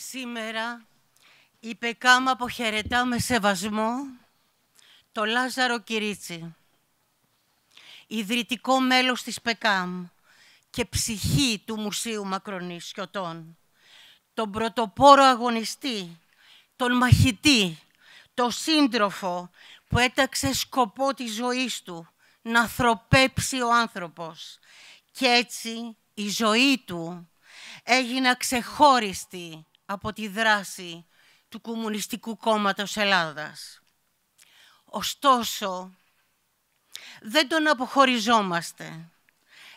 Σήμερα η Πεκάμα αποχαιρετά με σεβασμό το Λάζαρο Κυρίτσι, ιδρυτικό μέλος της ΠΕΚΑΜ και ψυχή του Μουσείου Μακρονίσιωτών, τον πρωτοπόρο αγωνιστή, τον μαχητή, τον σύντροφο που έταξε σκοπό της ζωής του να θροπέψει ο άνθρωπος. Και έτσι η ζωή του έγινε ξεχώριστη από τη δράση του Κομμουνιστικού Κόμματος Ελλάδας. Ωστόσο, δεν τον αποχωριζόμαστε.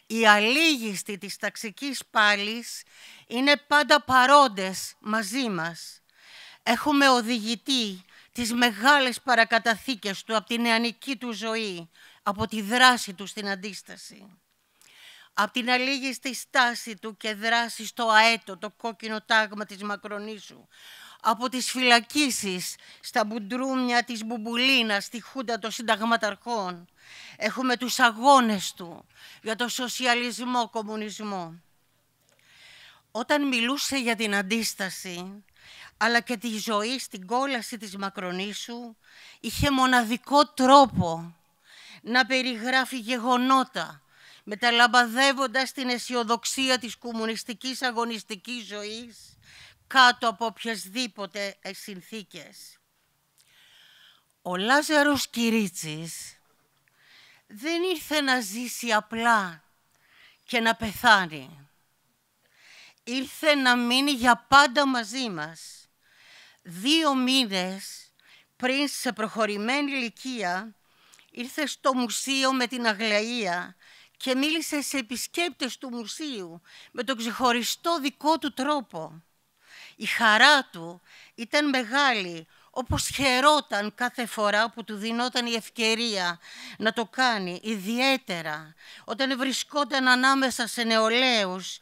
Οι αλήγιστη της ταξικής πάλης είναι πάντα παρόντες μαζί μας. Έχουμε οδηγητή τις μεγάλες παρακαταθήκες του από την νεανική του ζωή, από τη δράση του στην αντίσταση. Από την αλήγιστη στάση του και δράση στο αέτο, το κόκκινο τάγμα της Μακρονίσου, από τις φυλακίσεις στα μπουντρούμια της Μπουμπουλίνας, στη Χούντα των Συνταγματαρχών. Έχουμε τους αγώνες του για το σοσιαλισμό, κομμουνισμό. Όταν μιλούσε για την αντίσταση, αλλά και τη ζωή στην κόλαση της Μακρονίσου, είχε μοναδικό τρόπο να περιγράφει γεγονότα, μεταλαμπαδεύοντας την αισιοδοξία της κομμουνιστικής αγωνιστικής ζωής κάτω από οποιασδήποτε συνθήκες. Ο Λάζαρος Κυρίτσης δεν ήρθε να ζήσει απλά και να πεθάνει. Ήρθε να μείνει για πάντα μαζί μας. Δύο μήνες πριν σε προχωρημένη ηλικία ήρθε στο μουσείο με την Αγλαία και μίλησε σε επισκέπτες του μουσείου με τον ξεχωριστό δικό του τρόπο. Η χαρά του ήταν μεγάλη, όπως χαιρόταν κάθε φορά που του δινόταν η ευκαιρία να το κάνει, ιδιαίτερα όταν βρισκόταν ανάμεσα σε νεολαίους,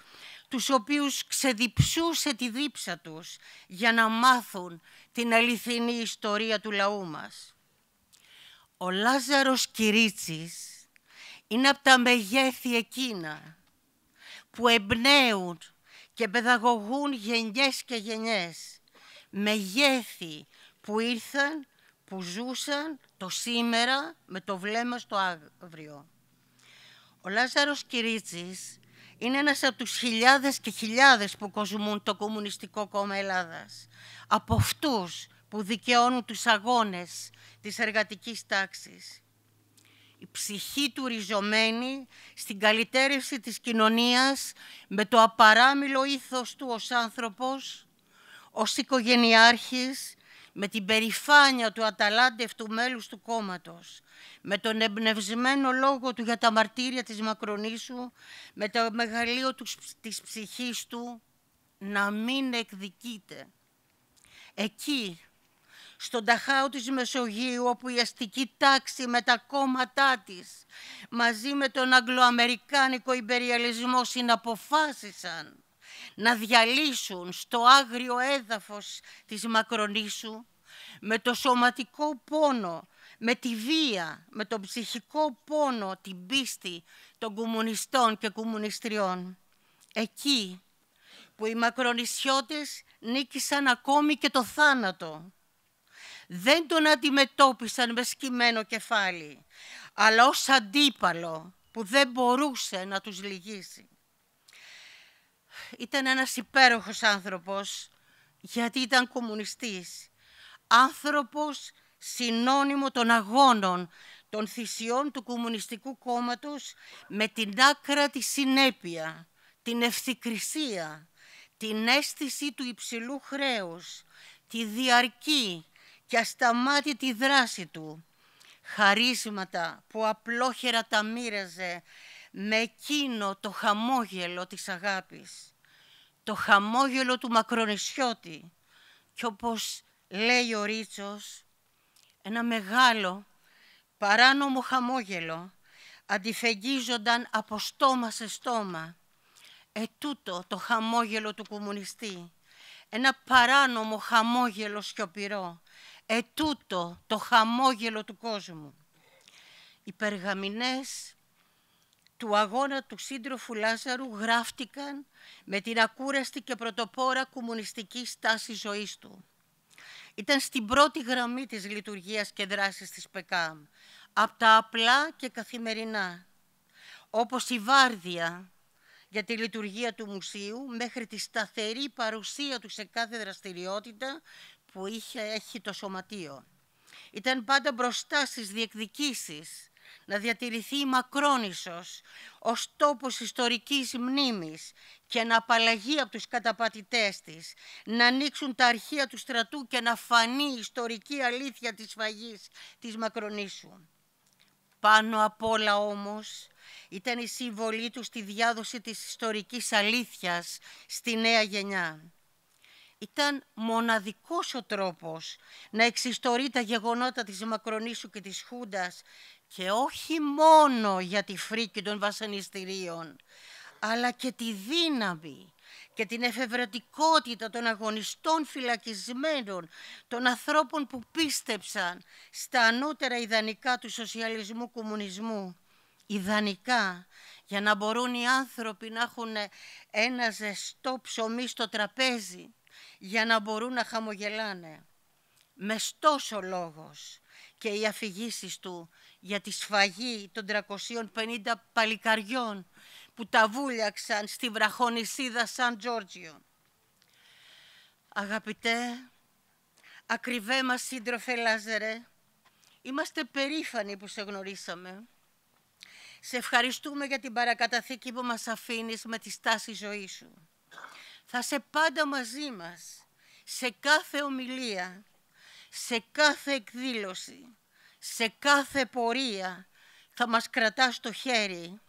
τους οποίους ξεδιψούσε τη δίψα τους για να μάθουν την αληθινή ιστορία του λαού μας. Ο Λάζαρος Κυρίτσης είναι από τα μεγέθη εκείνα που εμπνέουν και παιδαγωγούν γενιές και γενιές. Μεγέθη που ήρθαν, που ζούσαν το σήμερα με το βλέμμα στο αύριο. Ο Λάζαρος Κυρίτσης είναι ένας από τους χιλιάδες και χιλιάδες που κοσμούν το Κομμουνιστικό Κόμμα Ελλάδας. Από αυτούς που δικαιώνουν τους αγώνες της εργατικής τάξης η ψυχή του ριζωμένη στην καλυτέρευση της κοινωνίας με το απαράμιλο ήθος του ως άνθρωπος, ως οικογενειάρχης, με την περηφάνεια του αταλάντευτου μέλους του κόμματος, με τον εμπνευσμένο λόγο του για τα μαρτύρια της Μακρονήσου, με το μεγαλείο της ψυχής του, να μην εκδικείται. Εκεί στον Ταχάο της Μεσογείου όπου η αστική τάξη με τα κόμματά της μαζί με τον αγγλοαμερικάνικο υπεριαλισμό συναποφάσισαν να διαλύσουν στο άγριο έδαφος της Μακρονήσου με το σωματικό πόνο, με τη βία, με τον ψυχικό πόνο, την πίστη των κομμουνιστών και κομμουνιστριών. Εκεί που οι μακρονησιώτες νίκησαν ακόμη και το θάνατο δεν τον αντιμετώπισαν με σκυμμένο κεφάλι, αλλά ως αντίπαλο που δεν μπορούσε να τους λυγίσει. Ήταν ένας υπέροχος άνθρωπος, γιατί ήταν κομμουνιστής. Άνθρωπος συνώνυμο των αγώνων, των θυσιών του Κομμουνιστικού Κόμματος με την άκρα τη συνέπεια, την ευθυκρισία, την αίσθηση του υψηλού χρέους, τη διαρκή και ασταμάτητη δράση του. Χαρίσματα που απλόχερα τα μοίραζε με εκείνο το χαμόγελο της αγάπης. Το χαμόγελο του μακρονησιώτη. Και όπως λέει ο Ρίτσος, ένα μεγάλο παράνομο χαμόγελο αντιφεγγίζονταν από στόμα σε στόμα. Ετούτο το χαμόγελο του κομμουνιστή. Ένα παράνομο χαμόγελο σιωπηρό ετούτο το χαμόγελο του κόσμου. Οι περγαμηνές του αγώνα του σύντροφου Λάζαρου γράφτηκαν με την ακούραστη και πρωτοπόρα κομμουνιστική στάση ζωής του. Ήταν στην πρώτη γραμμή της λειτουργίας και δράσης της ΠΕΚΑΜ, από τα απλά και καθημερινά, όπως η βάρδια για τη λειτουργία του μουσείου μέχρι τη σταθερή παρουσία του σε κάθε δραστηριότητα που είχε, έχει το σωματείο. Ήταν πάντα μπροστά στις διεκδικήσεις, να διατηρηθεί η Μακρόνησος ως τόπος ιστορικής μνήμης και να απαλλαγεί από τους καταπατητές της, να ανοίξουν τα αρχεία του στρατού και να φανεί η ιστορική αλήθεια της φαγής της Μακρονήσου. Πάνω απ' όλα όμως ήταν η συμβολή του στη διάδοση της ιστορικής αλήθειας στη νέα γενιά ήταν μοναδικός ο τρόπος να εξιστορεί τα γεγονότα της Μακρονήσου και της Χούντας και όχι μόνο για τη φρίκη των βασανιστήριων, αλλά και τη δύναμη και την εφευρετικότητα των αγωνιστών φυλακισμένων, των ανθρώπων που πίστεψαν στα ανώτερα ιδανικά του σοσιαλισμού-κομμουνισμού. Ιδανικά, για να μπορούν οι άνθρωποι να έχουν ένα ζεστό ψωμί στο τραπέζι, για να μπορούν να χαμογελάνε. μες ο λόγος και οι αφηγήσεις του για τη σφαγή των 350 παλικαριών που τα βούλιαξαν στη βραχονισίδα Σαν Τζόρτζιο. Αγαπητέ, ακριβέ μας σύντροφε Λάζερε, είμαστε περήφανοι που σε γνωρίσαμε. Σε ευχαριστούμε για την παρακαταθήκη που μας αφήνεις με τη στάση ζωής σου θα σε πάντα μαζί μας, σε κάθε ομιλία, σε κάθε εκδήλωση, σε κάθε πορεία, θα μας κρατάς το χέρι.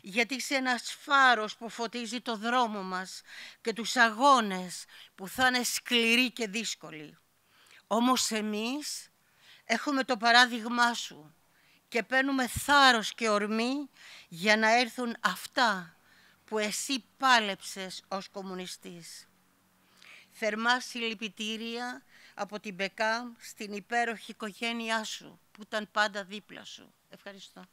Γιατί είσαι ένας φάρος που φωτίζει το δρόμο μας και τους αγώνες που θα είναι σκληροί και δύσκολοι. Όμως εμείς έχουμε το παράδειγμά σου και παίρνουμε θάρρος και ορμή για να έρθουν αυτά που εσύ πάλεψες ως κομμουνιστής. Θερμά συλληπιτήρια από την Μπεκάμ στην υπέροχη οικογένειά σου που ήταν πάντα δίπλα σου. Ευχαριστώ.